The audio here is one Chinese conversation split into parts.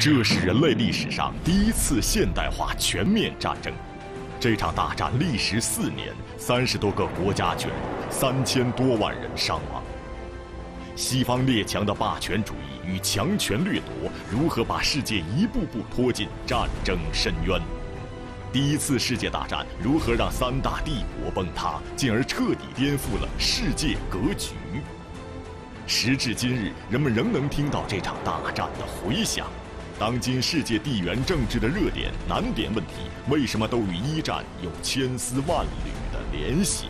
这是人类历史上第一次现代化全面战争，这场大战历时四年，三十多个国家卷入，三千多万人伤亡。西方列强的霸权主义与强权掠夺，如何把世界一步步拖进战争深渊？第一次世界大战如何让三大帝国崩塌，进而彻底颠覆了世界格局？时至今日，人们仍能听到这场大战的回响。当今世界地缘政治的热点难点问题，为什么都与一战有千丝万缕的联系？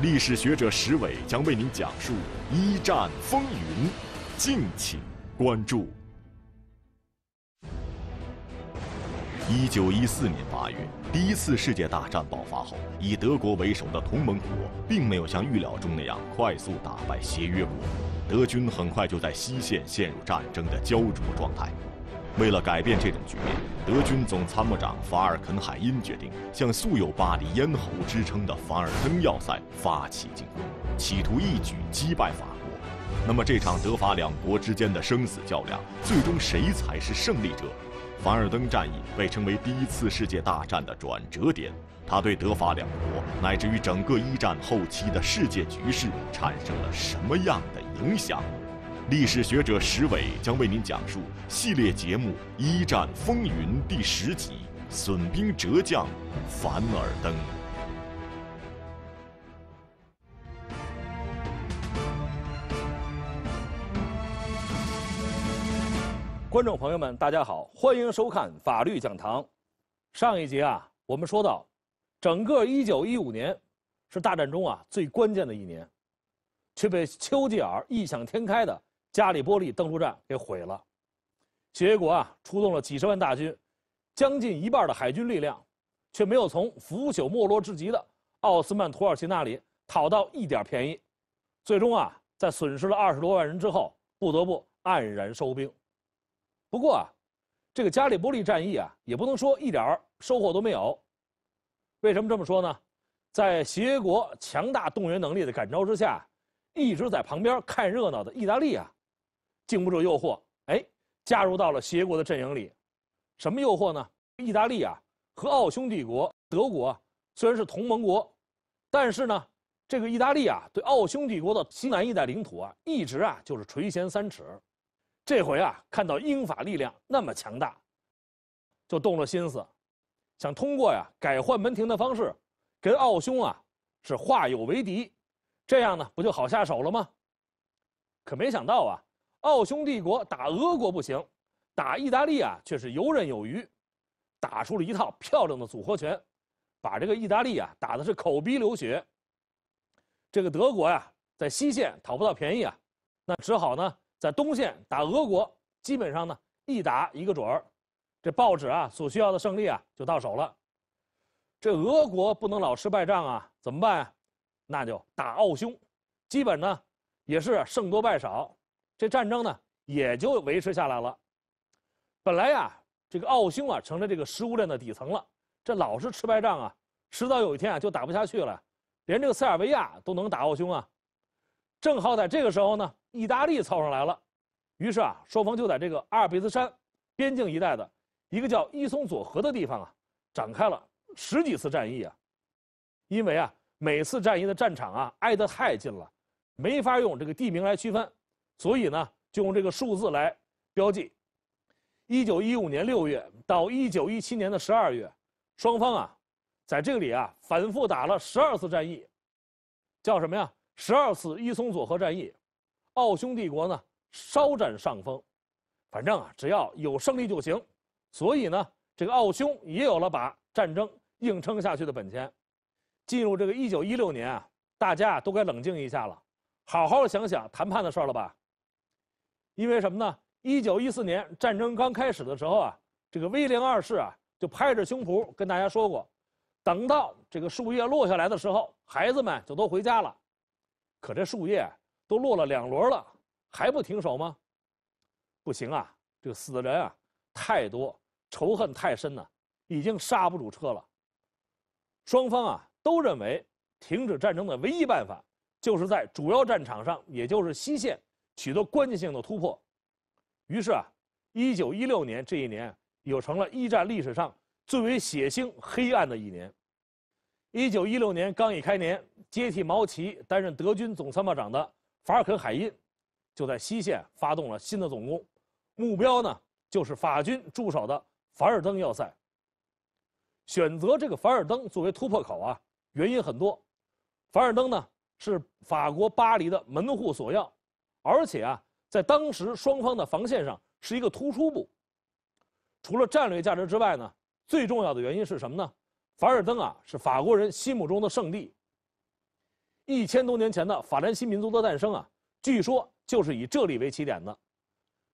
历史学者石伟将为您讲述一战风云，敬请关注。一九一四年八月，第一次世界大战爆发后，以德国为首的同盟国并没有像预料中那样快速打败协约国，德军很快就在西线陷入战争的焦灼状态。为了改变这种局面，德军总参谋长法尔肯海因决定向素有“巴黎咽喉”之称的凡尔登要塞发起进攻，企图一举击败法国。那么，这场德法两国之间的生死较量，最终谁才是胜利者？凡尔登战役被称为第一次世界大战的转折点，它对德法两国乃至于整个一战后期的世界局势产生了什么样的影响？历史学者石伟将为您讲述系列节目《一战风云》第十集《损兵折将，凡尔登》。观众朋友们，大家好，欢迎收看《法律讲堂》。上一集啊，我们说到，整个一九一五年是大战中啊最关键的一年，却被丘吉尔异想天开的加里波利登陆战给毁了。协约国啊出动了几十万大军，将近一半的海军力量，却没有从腐朽没落至极的奥斯曼土耳其那里讨到一点便宜。最终啊，在损失了二十多万人之后，不得不黯然收兵。不过啊，这个加里波利战役啊，也不能说一点收获都没有。为什么这么说呢？在协约国强大动员能力的感召之下，一直在旁边看热闹的意大利啊，经不住诱惑，哎，加入到了协约国的阵营里。什么诱惑呢？意大利啊和奥匈帝国、德国虽然是同盟国，但是呢，这个意大利啊对奥匈帝国的西南一带领土啊，一直啊就是垂涎三尺。这回啊，看到英法力量那么强大，就动了心思，想通过呀改换门庭的方式，跟奥匈啊是化友为敌，这样呢不就好下手了吗？可没想到啊，奥匈帝国打俄国不行，打意大利啊却是游刃有余，打出了一套漂亮的组合拳，把这个意大利啊打的是口鼻流血。这个德国呀，在西线讨不到便宜啊，那只好呢。在东线打俄国，基本上呢一打一个准儿，这报纸啊所需要的胜利啊就到手了。这俄国不能老吃败仗啊，怎么办？啊？那就打奥匈，基本呢也是胜多败少，这战争呢也就维持下来了。本来呀，这个奥匈啊成了这个食物链的底层了，这老是吃败仗啊，迟早有一天啊就打不下去了，连这个塞尔维亚都能打奥匈啊，正好在这个时候呢。意大利操上来了，于是啊，双方就在这个阿尔卑斯山边境一带的一个叫伊松佐河的地方啊，展开了十几次战役啊。因为啊，每次战役的战场啊挨得太近了，没法用这个地名来区分，所以呢，就用这个数字来标记。一九一五年六月到一九一七年的十二月，双方啊，在这里啊反复打了十二次战役，叫什么呀？十二次伊松佐河战役。奥匈帝国呢稍占上风，反正啊只要有胜利就行，所以呢这个奥匈也有了把战争硬撑下去的本钱。进入这个一九一六年啊，大家都该冷静一下了，好好想想谈判的事儿了吧。因为什么呢？一九一四年战争刚开始的时候啊，这个威廉二世啊就拍着胸脯跟大家说过，等到这个树叶落下来的时候，孩子们就都回家了。可这树叶。都落了两轮了，还不停手吗？不行啊，这个死的人啊太多，仇恨太深呐，已经刹不住车了。双方啊都认为，停止战争的唯一办法，就是在主要战场上，也就是西线取得关键性的突破。于是啊，一九一六年这一年，又成了一战历史上最为血腥黑暗的一年。一九一六年刚一开年，接替毛奇担任德军总参谋长的。法尔肯海因就在西线发动了新的总攻，目标呢就是法军驻守的凡尔登要塞。选择这个凡尔登作为突破口啊，原因很多。凡尔登呢是法国巴黎的门户索要，而且啊，在当时双方的防线上是一个突出部。除了战略价值之外呢，最重要的原因是什么呢？凡尔登啊是法国人心目中的圣地。一千多年前的法兰西民族的诞生啊，据说就是以这里为起点的。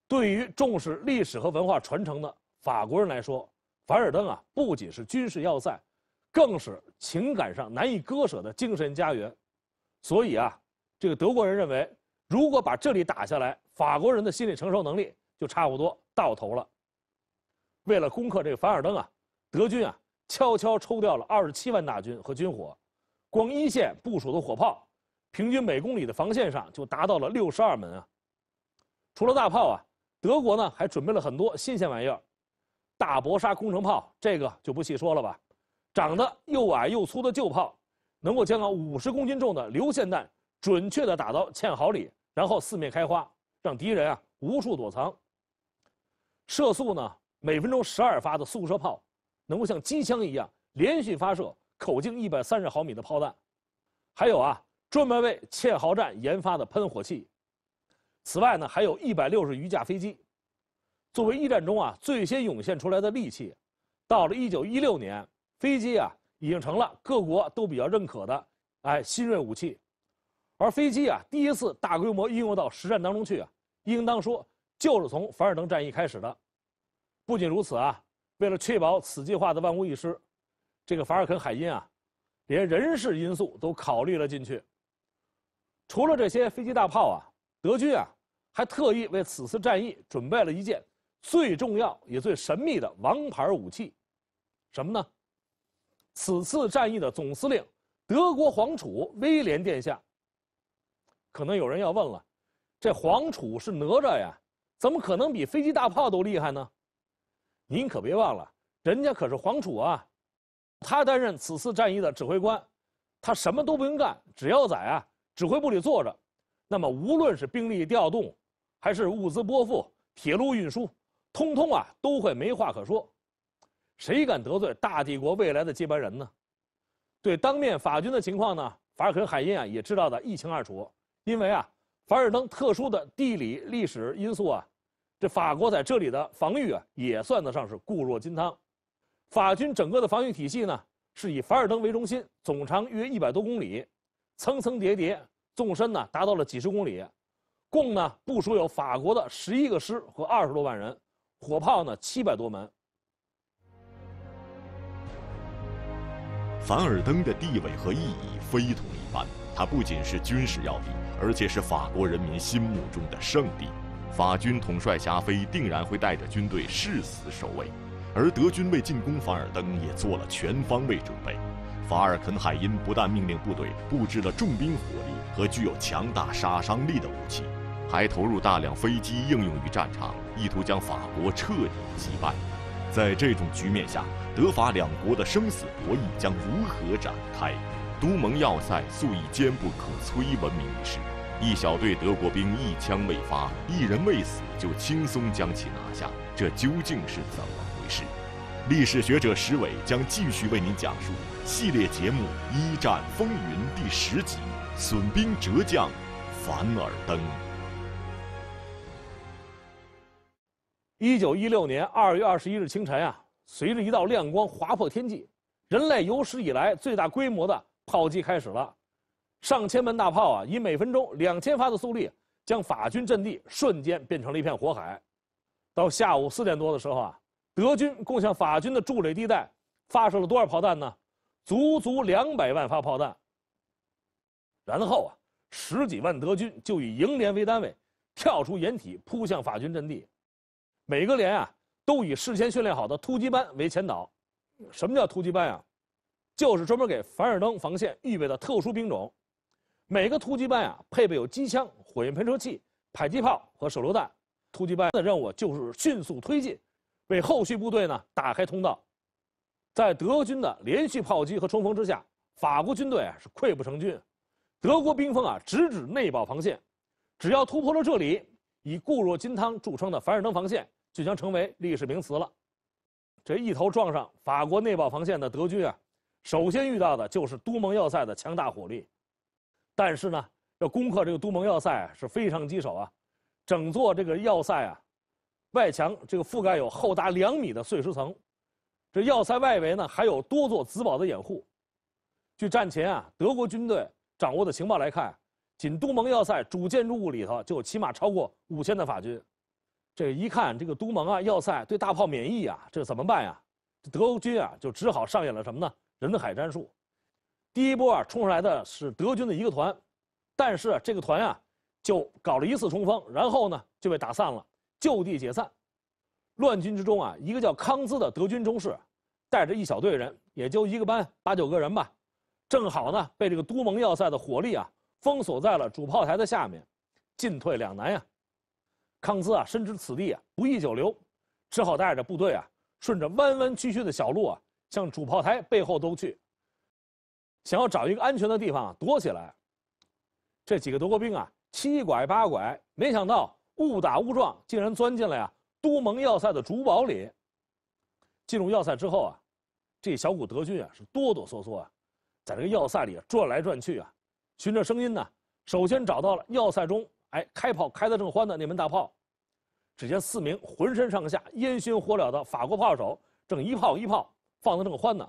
对于重视历史和文化传承的法国人来说，凡尔登啊不仅是军事要塞，更是情感上难以割舍的精神家园。所以啊，这个德国人认为，如果把这里打下来，法国人的心理承受能力就差不多到头了。为了攻克这个凡尔登啊，德军啊悄悄抽调了二十七万大军和军火。光一线部署的火炮，平均每公里的防线上就达到了六十二门啊！除了大炮啊，德国呢还准备了很多新鲜玩意儿，大薄纱工程炮，这个就不细说了吧。长得又矮又粗的旧炮，能够将啊五十公斤重的流线弹准确地打到堑壕里，然后四面开花，让敌人啊无处躲藏。射速呢每分钟十二发的速射炮，能够像机枪一样连续发射。口径一百三十毫米的炮弹，还有啊，专门为堑壕战研发的喷火器。此外呢，还有一百六十余架飞机。作为一战中啊最先涌现出来的利器，到了一九一六年，飞机啊已经成了各国都比较认可的哎新锐武器。而飞机啊第一次大规模应用到实战当中去啊，应当说就是从凡尔登战役开始的。不仅如此啊，为了确保此计划的万无一失。这个法尔肯海因啊，连人事因素都考虑了进去。除了这些飞机大炮啊，德军啊，还特意为此次战役准备了一件最重要也最神秘的王牌武器，什么呢？此次战役的总司令，德国皇储威廉殿下。可能有人要问了，这皇储是哪吒呀？怎么可能比飞机大炮都厉害呢？您可别忘了，人家可是皇储啊！他担任此次战役的指挥官，他什么都不用干，只要在啊指挥部里坐着，那么无论是兵力调动，还是物资拨付、铁路运输，通通啊都会没话可说。谁敢得罪大帝国未来的接班人呢？对当面法军的情况呢，法尔肯海因啊也知道的一清二楚，因为啊凡尔登特殊的地理历史因素啊，这法国在这里的防御啊也算得上是固若金汤。法军整个的防御体系呢，是以凡尔登为中心，总长约一百多公里，层层叠叠，纵深呢达到了几十公里，共呢部署有法国的十一个师和二十多万人，火炮呢七百多门。凡尔登的地位和意义非同一般，它不仅是军事要地，而且是法国人民心目中的圣地，法军统帅霞飞定然会带着军队誓死守卫。而德军为进攻凡尔登也做了全方位准备，法尔肯海因不但命令部队布置了重兵火力和具有强大杀伤力的武器，还投入大量飞机应用于战场，意图将法国彻底击败。在这种局面下，德法两国的生死博弈将如何展开？都蒙要塞素以坚不可摧闻名于世，一小队德国兵一枪未发，一人未死就轻松将其拿下，这究竟是怎么？史历史学者石伟将继续为您讲述系列节目《一战风云》第十集《损兵折将凡尔登》。一九一六年二月二十一日清晨啊，随着一道亮光划破天际，人类有史以来最大规模的炮击开始了。上千门大炮啊，以每分钟两千发的速率，将法军阵地瞬间变成了一片火海。到下午四点多的时候啊。德军共向法军的筑垒地带发射了多少炮弹呢？足足两百万发炮弹。然后啊，十几万德军就以营连为单位，跳出掩体扑向法军阵地。每个连啊，都以事先训练好的突击班为前导。什么叫突击班啊？就是专门给凡尔登防线预备的特殊兵种。每个突击班啊，配备有机枪、火焰喷射器、迫击炮和手榴弹。突击班的任务就是迅速推进。为后续部队呢打开通道，在德军的连续炮击和冲锋之下，法国军队啊是溃不成军，德国兵锋啊直指内保防线，只要突破了这里，以固若金汤著称的凡尔登防线就将成为历史名词了。这一头撞上法国内保防线的德军啊，首先遇到的就是都蒙要塞的强大火力，但是呢，要攻克这个都蒙要塞是非常棘手啊，整座这个要塞啊。外墙这个覆盖有厚达两米的碎石层，这要塞外围呢还有多座子堡的掩护。据战前啊德国军队掌握的情报来看，仅东盟要塞主建筑物里头就有起码超过五千的法军。这一看这个东盟啊要塞对大炮免疫啊，这怎么办呀？德军啊就只好上演了什么呢？人海战术。第一波啊冲上来的是德军的一个团，但是这个团啊就搞了一次冲锋，然后呢就被打散了。就地解散，乱军之中啊，一个叫康兹的德军中士，带着一小队人，也就一个班八九个人吧，正好呢被这个都蒙要塞的火力啊封锁在了主炮台的下面，进退两难呀。康兹啊深知此地啊不宜久留，只好带着部队啊顺着弯弯曲曲的小路啊向主炮台背后兜去。想要找一个安全的地方躲起来。这几个德国兵啊七拐八拐，没想到。误打误撞，竟然钻进了呀都蒙要塞的竹堡里。进入要塞之后啊，这小股德军啊是哆哆嗦嗦啊，在这个要塞里转来转去啊，循着声音呢，首先找到了要塞中哎开炮开得正欢的那门大炮。只见四名浑身上下烟熏火燎的法国炮手正一炮一炮放得正欢呢，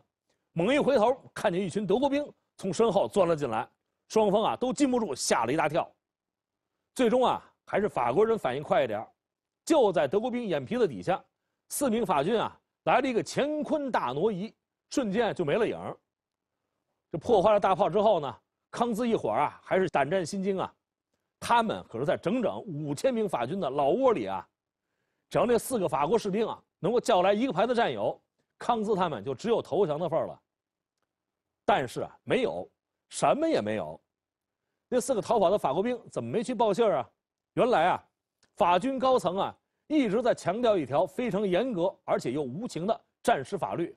猛一回头，看见一群德国兵从身后钻了进来，双方啊都禁不住吓了一大跳。最终啊。还是法国人反应快一点就在德国兵眼皮子底下，四名法军啊来了一个乾坤大挪移，瞬间就没了影这破坏了大炮之后呢，康兹一伙啊还是胆战心惊啊。他们可是在整整五千名法军的老窝里啊，只要那四个法国士兵啊能够叫来一个排的战友，康兹他们就只有投降的份儿了。但是啊，没有，什么也没有，那四个逃跑的法国兵怎么没去报信啊？原来啊，法军高层啊一直在强调一条非常严格而且又无情的战时法律，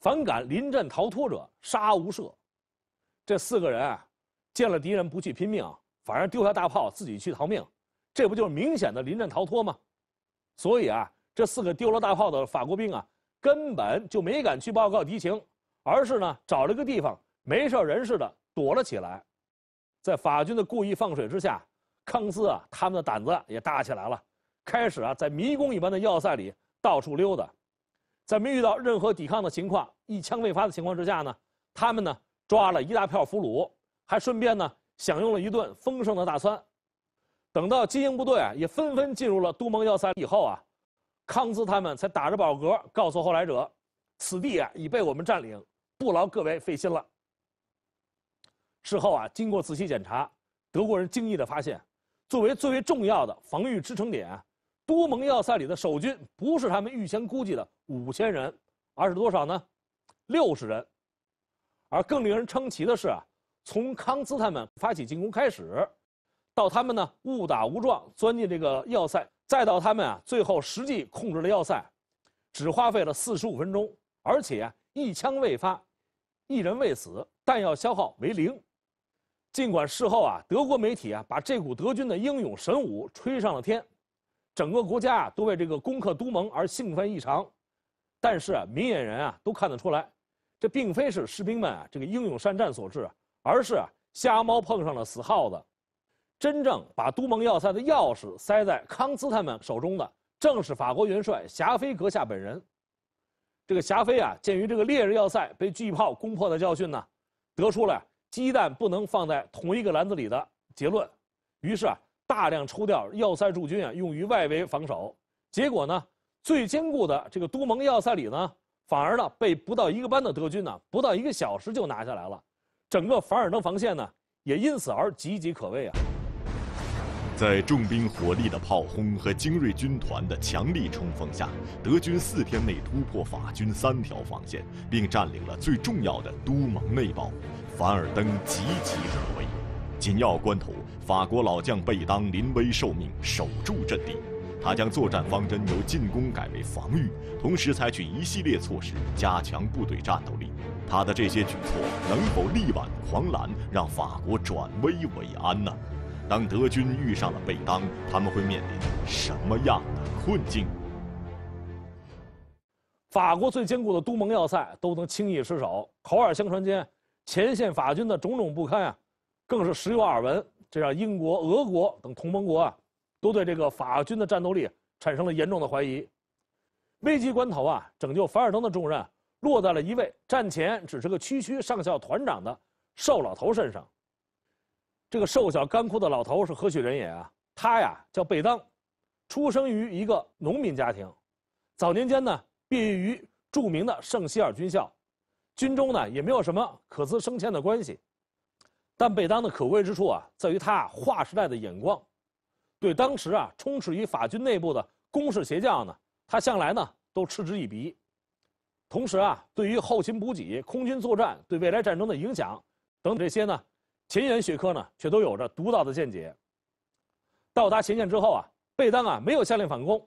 反感临阵逃脱者杀无赦。这四个人啊，见了敌人不去拼命，反而丢下大炮自己去逃命，这不就是明显的临阵逃脱吗？所以啊，这四个丢了大炮的法国兵啊，根本就没敢去报告敌情，而是呢找了个地方没事人似的躲了起来，在法军的故意放水之下。康兹啊，他们的胆子也大起来了，开始啊，在迷宫一般的要塞里到处溜达，在没遇到任何抵抗的情况、一枪未发的情况之下呢，他们呢抓了一大票俘虏，还顺便呢享用了一顿丰盛的大餐。等到精英部队也纷纷进入了都盟要塞以后啊，康兹他们才打着饱嗝告诉后来者，此地啊已被我们占领，不劳各位费心了。事后啊，经过仔细检查，德国人惊异的发现。作为最为重要的防御支撑点，多蒙要塞里的守军不是他们预先估计的五千人，而是多少呢？六十人。而更令人称奇的是，从康兹他们发起进攻开始，到他们呢误打误撞钻进这个要塞，再到他们啊最后实际控制了要塞，只花费了四十五分钟，而且一枪未发，一人未死，弹药消耗为零。尽管事后啊，德国媒体啊把这股德军的英勇神武吹上了天，整个国家啊都为这个攻克都蒙而兴奋异常，但是明眼人啊都看得出来，这并非是士兵们啊这个英勇善战所致，而是啊、瞎猫碰上了死耗子。真正把都蒙要塞的钥匙塞在康斯他们手中的，正是法国元帅霞飞阁下本人。这个霞飞啊，鉴于这个烈日要塞被巨炮攻破的教训呢，得出了鸡蛋不能放在同一个篮子里的结论，于是啊，大量抽调要塞驻军啊，用于外围防守。结果呢，最坚固的这个都蒙要塞里呢，反而呢，被不到一个班的德军呢，不到一个小时就拿下来了。整个凡尔登防线呢，也因此而岌岌可危啊。在重兵火力的炮轰和精锐军团的强力冲锋下，德军四天内突破法军三条防线，并占领了最重要的都蒙内堡。凡尔登岌岌可危，紧要关头，法国老将贝当临危受命，守住阵地。他将作战方针由进攻改为防御，同时采取一系列措施加强部队战斗力。他的这些举措能否力挽狂澜，让法国转危为安呢？当德军遇上了贝当，他们会面临什么样的困境？法国最坚固的都盟要塞都能轻易失守，口耳相传间。前线法军的种种不堪啊，更是时有耳闻，这让英国、俄国等同盟国啊，都对这个法军的战斗力产生了严重的怀疑。危急关头啊，拯救凡尔登的重任落在了一位战前只是个区区上校团长的瘦老头身上。这个瘦小干枯的老头是何许人也啊？他呀叫贝当，出生于一个农民家庭，早年间呢毕业于著名的圣西尔军校。军中呢也没有什么可资升迁的关系，但贝当的可贵之处啊，在于他啊，划时代的眼光，对当时啊，充斥于法军内部的公事邪将呢，他向来呢都嗤之以鼻，同时啊，对于后勤补给、空军作战、对未来战争的影响等等这些呢，前沿学科呢，却都有着独到的见解。到达前线之后啊，贝当啊没有下令反攻，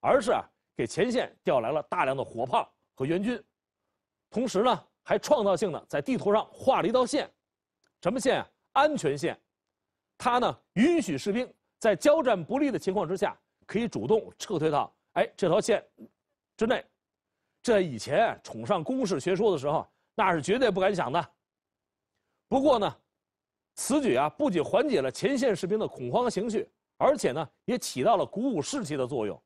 而是啊，给前线调来了大量的火炮和援军。同时呢，还创造性的在地图上画了一道线，什么线啊？安全线。他呢，允许士兵在交战不利的情况之下，可以主动撤退到哎这条线之内。这以前崇尚攻势学说的时候，那是绝对不敢想的。不过呢，此举啊，不仅缓解了前线士兵的恐慌情绪，而且呢，也起到了鼓舞士气的作用。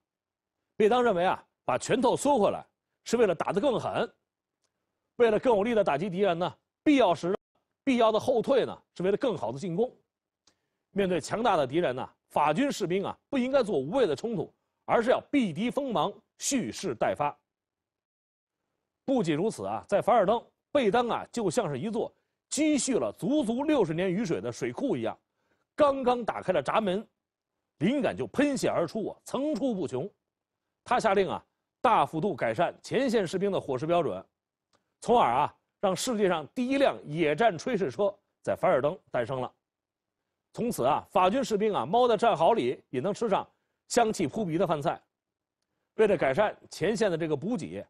贝当认为啊，把拳头缩回来，是为了打得更狠。为了更有力的打击敌人呢，必要时，必要的后退呢，是为了更好的进攻。面对强大的敌人呢，法军士兵啊不应该做无谓的冲突，而是要避敌锋芒，蓄势待发。不仅如此啊，在凡尔登，贝当啊就像是一座积蓄了足足六十年雨水的水库一样，刚刚打开了闸门，灵感就喷泄而出啊，层出不穷。他下令啊，大幅度改善前线士兵的伙食标准。从而啊，让世界上第一辆野战炊事车在凡尔登诞生了。从此啊，法军士兵啊，猫在战壕里也能吃上香气扑鼻的饭菜。为了改善前线的这个补给，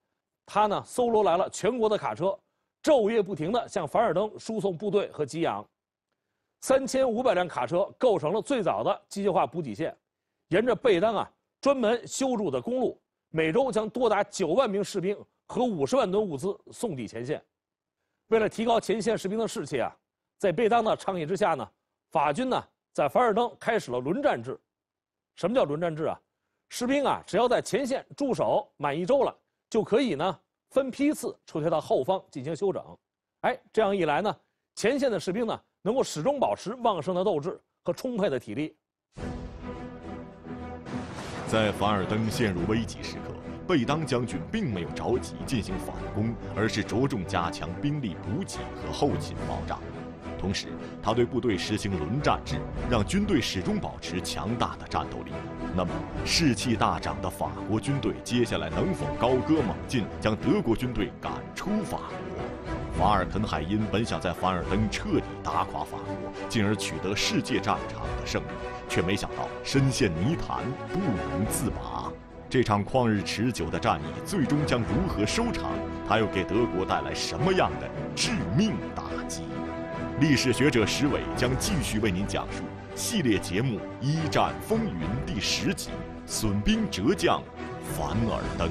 他呢搜罗来了全国的卡车，昼夜不停地向凡尔登输送部队和给养。三千五百辆卡车构成了最早的机械化补给线，沿着贝当啊专门修筑的公路，每周将多达九万名士兵。和五十万吨物资送抵前线，为了提高前线士兵的士气啊，在贝当的倡议之下呢，法军呢在凡尔登开始了轮战制。什么叫轮战制啊？士兵啊，只要在前线驻守满一周了，就可以呢分批次撤退到后方进行休整。哎，这样一来呢，前线的士兵呢能够始终保持旺盛的斗志和充沛的体力。在凡尔登陷入危急时刻。贝当将军并没有着急进行反攻，而是着重加强兵力补给和后勤保障。同时，他对部队实行轮战制，让军队始终保持强大的战斗力。那么，士气大涨的法国军队接下来能否高歌猛进，将德国军队赶出法国？瓦尔肯海因本想在凡尔登彻底打垮法国，进而取得世界战场的胜利，却没想到深陷泥潭，不能自拔。这场旷日持久的战役最终将如何收场？它又给德国带来什么样的致命打击？历史学者石伟将继续为您讲述系列节目《一战风云》第十集《损兵折将，凡尔登》。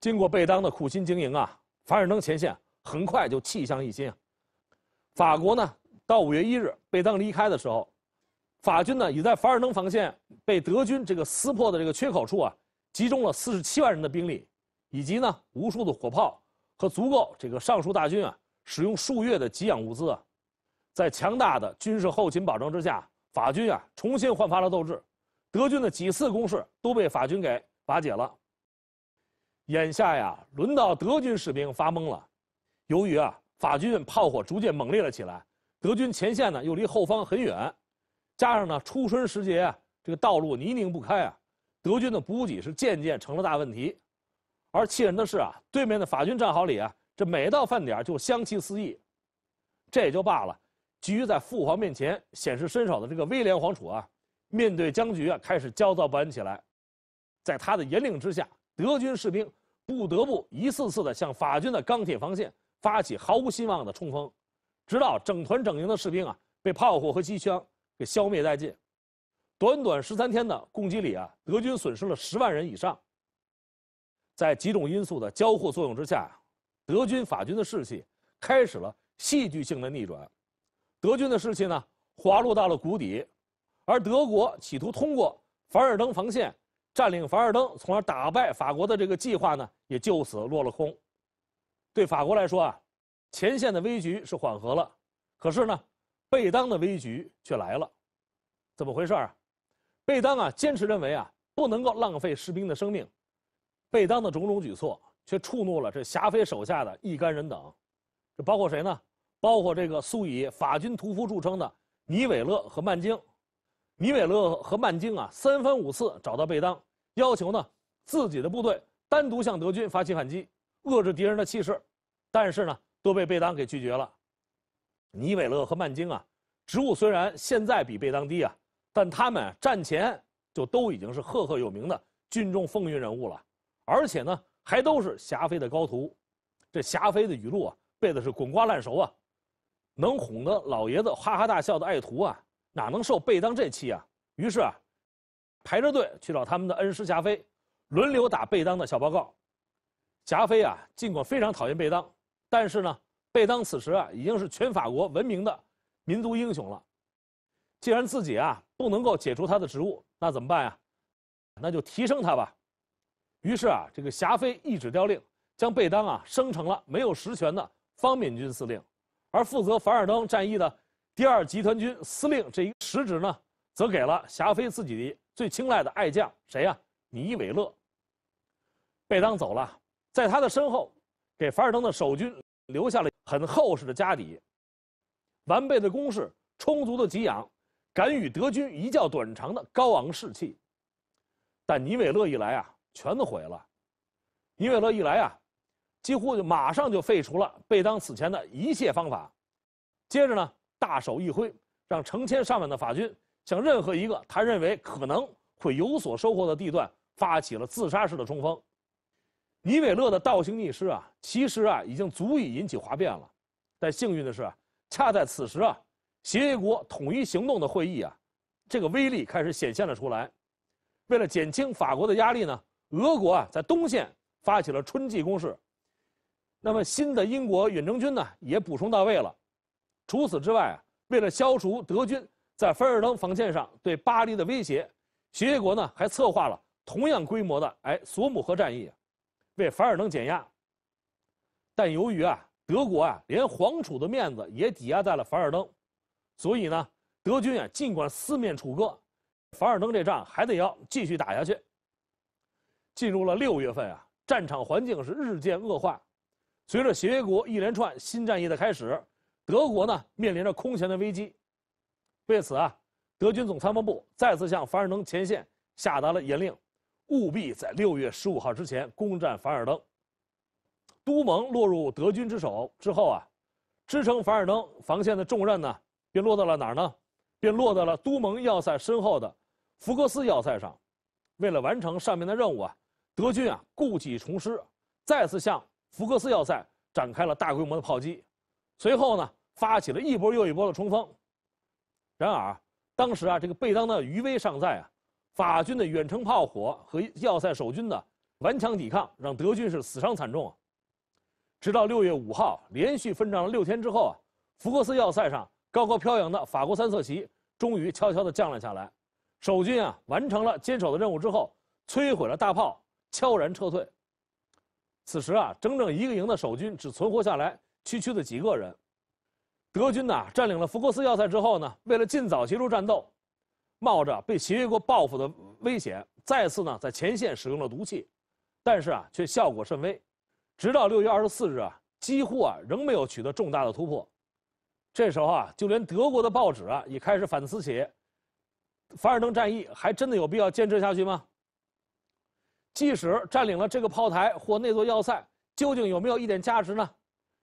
经过贝当的苦心经营啊，凡尔登前线很快就气象一新。法国呢，到五月一日贝当离开的时候。法军呢，已在凡尔登防线被德军这个撕破的这个缺口处啊，集中了四十七万人的兵力，以及呢无数的火炮和足够这个上述大军啊使用数月的给养物资啊，在强大的军事后勤保障之下，法军啊重新焕发了斗志，德军的几次攻势都被法军给瓦解了。眼下呀，轮到德军士兵发懵了，由于啊法军炮火逐渐猛烈了起来，德军前线呢又离后方很远。加上呢，初春时节啊，这个道路泥泞不堪啊，德军的补给是渐渐成了大问题。而气人的是啊，对面的法军战壕里啊，这每到饭点就香气四溢，这也就罢了。急于在父皇面前显示身手的这个威廉皇储啊，面对僵局啊，开始焦躁不安起来。在他的引领之下，德军士兵不得不一次次的向法军的钢铁防线发起毫无希望的冲锋，直到整团整营的士兵啊，被炮火和机枪。给消灭殆尽，短短十三天的攻击里啊，德军损失了十万人以上。在几种因素的交互作用之下德军法军的士气开始了戏剧性的逆转，德军的士气呢滑落到了谷底，而德国企图通过凡尔登防线占领凡尔登，从而打败法国的这个计划呢也就此落了空。对法国来说啊，前线的危局是缓和了，可是呢。贝当的危局却来了，怎么回事啊？贝当啊，坚持认为啊，不能够浪费士兵的生命。贝当的种种举措却触怒了这霞飞手下的一干人等，这包括谁呢？包括这个素以法军屠夫著称的尼韦勒和曼京。尼韦勒和曼京啊，三番五次找到贝当，要求呢自己的部队单独向德军发起反击，遏制敌人的气势，但是呢，都被贝当给拒绝了。尼韦勒和曼京啊，职务虽然现在比贝当低啊，但他们战前就都已经是赫赫有名的军中风云人物了，而且呢，还都是霞飞的高徒，这霞飞的语录啊，背的是滚瓜烂熟啊，能哄得老爷子哈哈大笑的爱徒啊，哪能受贝当这气啊？于是啊，排着队去找他们的恩师霞飞，轮流打贝当的小报告。霞飞啊，尽管非常讨厌贝当，但是呢。贝当此时啊，已经是全法国闻名的民族英雄了。既然自己啊不能够解除他的职务，那怎么办呀？那就提升他吧。于是啊，这个霞飞一纸调令，将贝当啊升成了没有实权的方面军司令，而负责凡尔登战役的第二集团军司令这一实职呢，则给了霞飞自己最青睐的爱将谁呀？尼韦勒。贝当走了，在他的身后，给凡尔登的守军。留下了很厚实的家底，完备的工事，充足的给养，敢与德军一较短长的高昂士气。但尼韦勒一来啊，全都毁了。尼韦勒一来啊，几乎就马上就废除了贝当此前的一切方法。接着呢，大手一挥，让成千上万的法军向任何一个他认为可能会有所收获的地段发起了自杀式的冲锋。尼韦勒的倒行逆施啊，其实啊已经足以引起哗变了，但幸运的是，恰在此时啊，协约国统一行动的会议啊，这个威力开始显现了出来。为了减轻法国的压力呢，俄国啊在东线发起了春季攻势。那么新的英国远征军呢也补充到位了。除此之外啊，为了消除德军在凡尔登防线上对巴黎的威胁，协约国呢还策划了同样规模的哎索姆河战役。为凡尔登减压，但由于啊，德国啊，连皇储的面子也抵押在了凡尔登，所以呢，德军啊，尽管四面楚歌，凡尔登这仗还得要继续打下去。进入了六月份啊，战场环境是日渐恶化，随着协约国一连串新战役的开始，德国呢面临着空前的危机，为此啊，德军总参谋部再次向凡尔登前线下达了严令。务必在六月十五号之前攻占凡尔登。都蒙落入德军之手之后啊，支撑凡尔登防线的重任呢，便落到了哪儿呢？便落到了都蒙要塞身后的福克斯要塞上。为了完成上面的任务啊，德军啊故技重施，再次向福克斯要塞展开了大规模的炮击，随后呢发起了一波又一波的冲锋。然而当时啊，这个贝当的余威尚在啊。法军的远程炮火和要塞守军的顽强抵抗，让德军是死伤惨重啊！直到六月五号，连续奋战了六天之后啊，福克斯要塞上高高飘扬的法国三色旗终于悄悄地降了下来。守军啊，完成了坚守的任务之后，摧毁了大炮，悄然撤退。此时啊，整整一个营的守军只存活下来区区的几个人。德军呐占领了福克斯要塞之后呢，为了尽早结束战斗。冒着被协约国报复的危险，再次呢在前线使用了毒气，但是啊却效果甚微。直到六月二十四日啊，几乎啊仍没有取得重大的突破。这时候啊，就连德国的报纸啊也开始反思起凡尔登战役，还真的有必要坚持下去吗？即使占领了这个炮台或那座要塞，究竟有没有一点价值呢？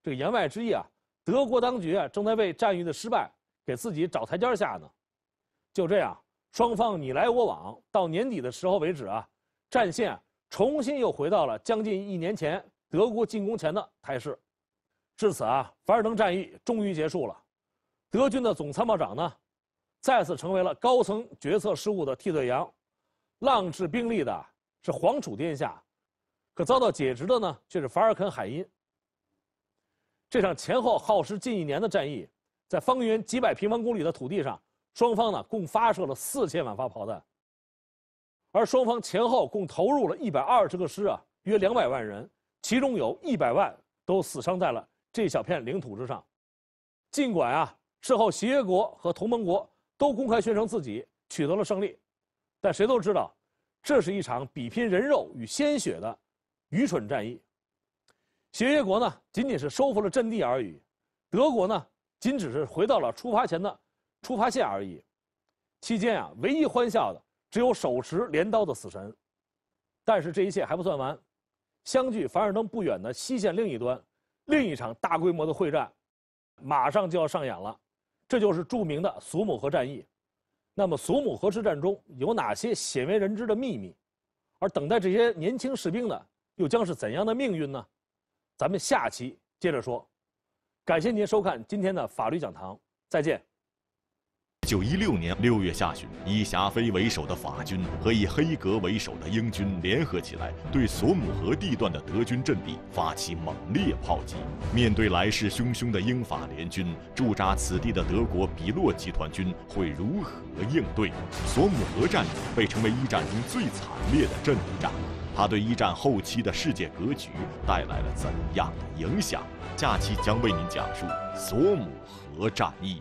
这个言外之意啊，德国当局啊正在为战役的失败给自己找台阶下呢。就这样。双方你来我往，到年底的时候为止啊，战线重新又回到了将近一年前德国进攻前的态势。至此啊，凡尔登战役终于结束了。德军的总参谋长呢，再次成为了高层决策失误的替罪羊。浪掷兵力的是皇储殿下，可遭到解职的呢，却是法尔肯海因。这场前后耗时近一年的战役，在方圆几百平方公里的土地上。双方呢共发射了四千万发炮弹，而双方前后共投入了一百二十个师啊，约两百万人，其中有一百万都死伤在了这小片领土之上。尽管啊，事后协约国和同盟国都公开宣称自己取得了胜利，但谁都知道，这是一场比拼人肉与鲜血的愚蠢战役。协约国呢仅仅是收复了阵地而已，德国呢仅只是回到了出发前的。出发线而已，期间啊，唯一欢笑的只有手持镰刀的死神。但是这一切还不算完，相距凡尔登不远的西线另一端，另一场大规模的会战，马上就要上演了，这就是著名的索姆河战役。那么，索姆河之战中有哪些鲜为人知的秘密？而等待这些年轻士兵的又将是怎样的命运呢？咱们下期接着说。感谢您收看今天的法律讲堂，再见。一九一六年六月下旬，以霞飞为首的法军和以黑格为首的英军联合起来，对索姆河地段的德军阵地发起猛烈炮击。面对来势汹汹的英法联军，驻扎此地的德国比洛集团军会如何应对？索姆河战被称为一战中最惨烈的阵地战，它对一战后期的世界格局带来了怎样的影响？下期将为您讲述索姆河战役。